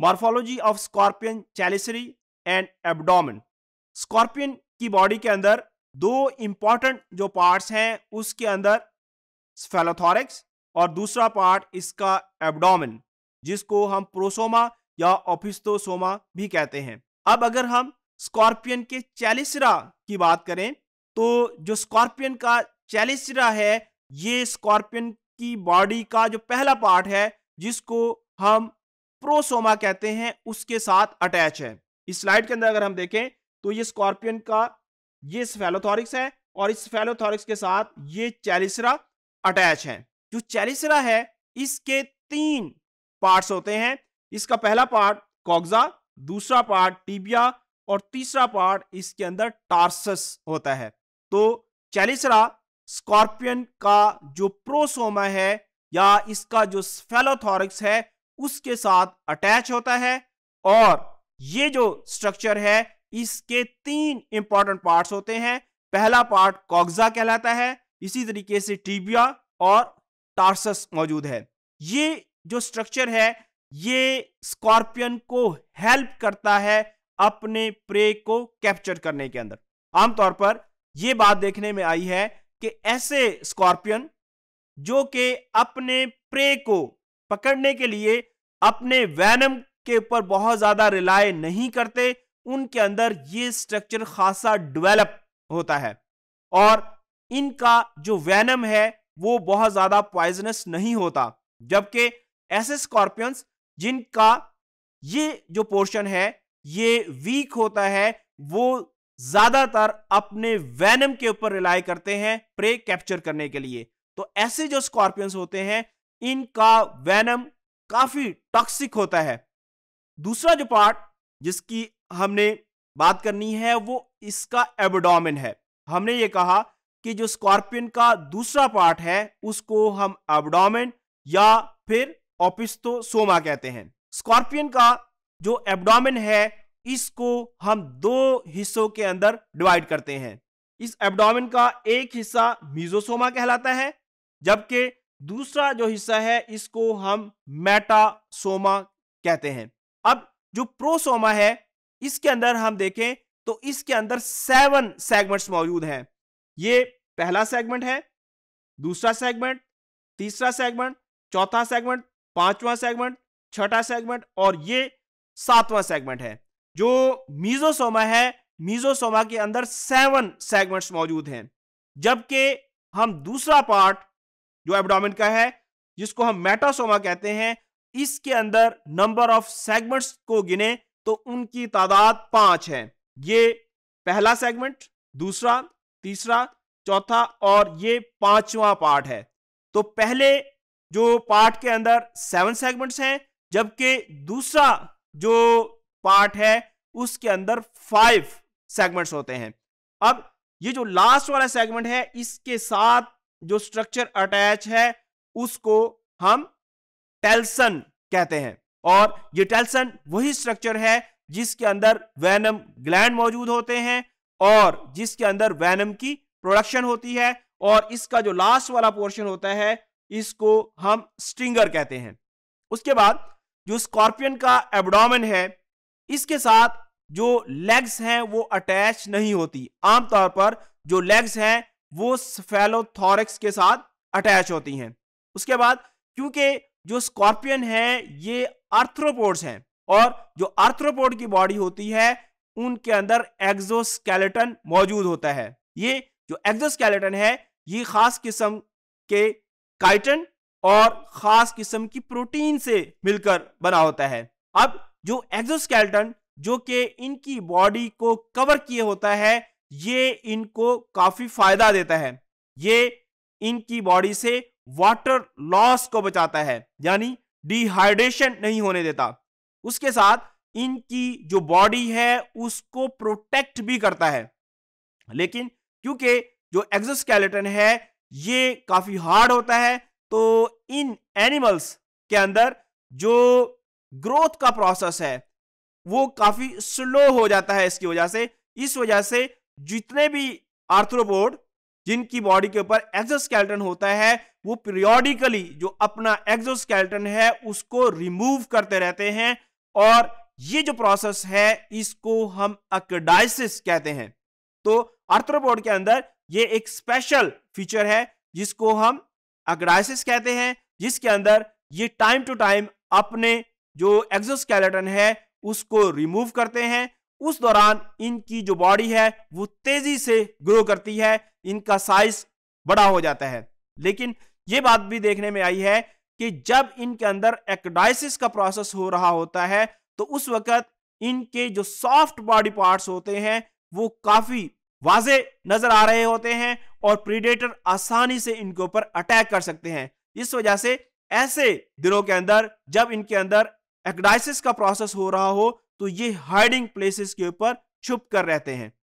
morphology of scorpion chelicerae and abdomen scorpion की body के अंदर दो इंपॉर्टेंट जो पार्ट्स हैं उसके अंदर स्फेलोथोरिक्स और दूसरा पार्ट इसका एबडोम जिसको हम प्रोसोमा या ऑफिस्तोसोमा भी कहते हैं अब अगर हम स्कॉर्पियन के चैलिसरा की बात करें तो जो स्कॉर्पियन का चैलिसरा है ये स्कॉर्पियन की बॉडी का जो पहला पार्ट है जिसको हम प्रोसोमा कहते हैं उसके साथ अटैच है इस स्लाइड के अंदर अगर हम देखें तो ये स्कॉर्पियन का ये स्फेलोथॉरिक्स है और इस फेलोथॉरिक्स के साथ ये चैलिसरा अटैच है जो चैलिसरा है इसके तीन पार्ट्स होते हैं इसका पहला पार्ट कॉग्जा दूसरा पार्ट टीबिया और तीसरा पार्ट इसके अंदर टार्सस होता है तो चैलिसरा स्कॉर्पियन का जो प्रोसोमा है या इसका जो स्फेलोथॉरिक्स है उसके साथ अटैच होता है और ये जो स्ट्रक्चर है इसके तीन इंपॉर्टेंट पार्ट्स होते हैं पहला पार्ट कॉग्जा कहलाता है इसी तरीके से टीबिया और टार्सस मौजूद है ये जो स्ट्रक्चर है ये स्कॉर्पियन को हेल्प करता है अपने प्रे को कैप्चर करने के अंदर आमतौर पर यह बात देखने में आई है कि ऐसे स्कॉर्पियन जो कि अपने प्रे को पकड़ने के लिए अपने वैनम के ऊपर बहुत ज़्यादा रिलाय नहीं करते उनके अंदर ये स्ट्रक्चर खासा डेवलप होता है और इनका जो वैनम है वो बहुत ज़्यादा पॉइजनस नहीं होता जबकि ऐसे स्कॉर्पियंस जिनका ये जो पोर्शन है ये वीक होता है वो ज़्यादातर अपने वैनम के ऊपर रिलाय करते हैं प्रे कैप्चर करने के लिए तो ऐसे जो स्कॉर्पियंस होते हैं इनका वैनम काफी टॉक्सिक होता है दूसरा जो पार्ट जिसकी हमने बात करनी है वो इसका एबडोमिन है हमने ये कहा कि जो स्कॉर्पियन का दूसरा पार्ट है उसको हम एबडोमिन या फिर ओपिस्तो सोमा कहते हैं स्कॉर्पियन का जो एबडोमिन है इसको हम दो हिस्सों के अंदर डिवाइड करते हैं इस एबडोमिन का एक हिस्सा मीजोसोमा कहलाता है जबकि दूसरा जो हिस्सा है इसको हम मेटासोमा कहते हैं अब जो प्रोसोमा है इसके अंदर हम देखें तो इसके अंदर सेवन सेगमेंट्स मौजूद हैं ये पहला सेगमेंट है दूसरा सेगमेंट तीसरा सेगमेंट चौथा सेगमेंट पांचवा सेगमेंट छठा सेगमेंट और ये सातवां सेगमेंट है जो मीजोसोमा है मीजोसोमा के अंदर सेवन सेगमेंट्स मौजूद हैं जबकि हम दूसरा पार्ट जो एबडोमिन का है जिसको हम मेटासोमा कहते हैं इसके अंदर नंबर ऑफ सेगमेंट्स को गिने तो उनकी तादाद पांच है ये पहला सेगमेंट दूसरा तीसरा चौथा और ये पांचवा पार्ट है तो पहले जो पार्ट के अंदर सेवन सेगमेंट्स हैं जबकि दूसरा जो पार्ट है उसके अंदर फाइव सेगमेंट्स होते हैं अब ये जो लास्ट वाला सेगमेंट है इसके साथ जो स्ट्रक्चर अटैच है उसको हम टेल्सन कहते हैं और ये टेल्सन वही स्ट्रक्चर है जिसके अंदर वैनम ग्लैंड मौजूद होते हैं और जिसके अंदर वैनम की प्रोडक्शन होती है और इसका जो लास्ट वाला पोर्शन होता है इसको हम स्ट्रिंगर कहते हैं उसके बाद जो स्कॉर्पियन का एब्डोमेन है इसके साथ जो लेग्स हैं वो अटैच नहीं होती आमतौर पर जो लेग्स हैं वो फेलोथॉरिक्स के साथ अटैच होती हैं उसके बाद क्योंकि जो स्कॉर्पियन है ये आर्थ्रोपोड्स हैं और जो आर्थ्रोपोड की बॉडी होती है उनके अंदर एग्जोस्केलेटन मौजूद होता है ये जो एग्जोस्केलेटन है ये खास किस्म के काइटन और खास किस्म की प्रोटीन से मिलकर बना होता है अब जो एग्जोस्केलेटन जो कि इनकी बॉडी को कवर किए होता है ये इनको काफी फायदा देता है ये इनकी बॉडी से वाटर लॉस को बचाता है यानी डिहाइड्रेशन नहीं होने देता उसके साथ इनकी जो बॉडी है उसको प्रोटेक्ट भी करता है लेकिन क्योंकि जो एक्सोस्केलेटन है ये काफी हार्ड होता है तो इन एनिमल्स के अंदर जो ग्रोथ का प्रोसेस है वो काफी स्लो हो जाता है इसकी वजह से इस वजह से जितने भी आर्थ्रोपोड जिनकी बॉडी के ऊपर एक्सोस्केल्टन होता है वो पीरियोडिकली जो अपना एक्सोस्केल्टन है उसको रिमूव करते रहते हैं और ये जो प्रोसेस है इसको हम अकडाइसिस कहते हैं तो आर्थ्रोपोड के अंदर ये एक स्पेशल फीचर है जिसको हम अकडाइसिस कहते हैं जिसके अंदर ये टाइम टू टाइम अपने जो एक्सोस्केलेटन है उसको रिमूव करते हैं उस दौरान इनकी जो बॉडी है वो तेजी से ग्रो करती है इनका साइज बड़ा हो जाता है लेकिन ये बात भी देखने में आई है कि जब इनके अंदर एक्डाइसिस का प्रोसेस हो रहा होता है तो उस वक्त इनके जो सॉफ्ट बॉडी पार्ट्स होते हैं वो काफी वाजे नजर आ रहे होते हैं और प्रीडेटर आसानी से इनके ऊपर अटैक कर सकते हैं इस वजह से ऐसे दिनों के अंदर जब इनके अंदर एक्डाइसिस का प्रोसेस हो रहा हो तो ये हाइडिंग प्लेसेस के ऊपर छुप कर रहते हैं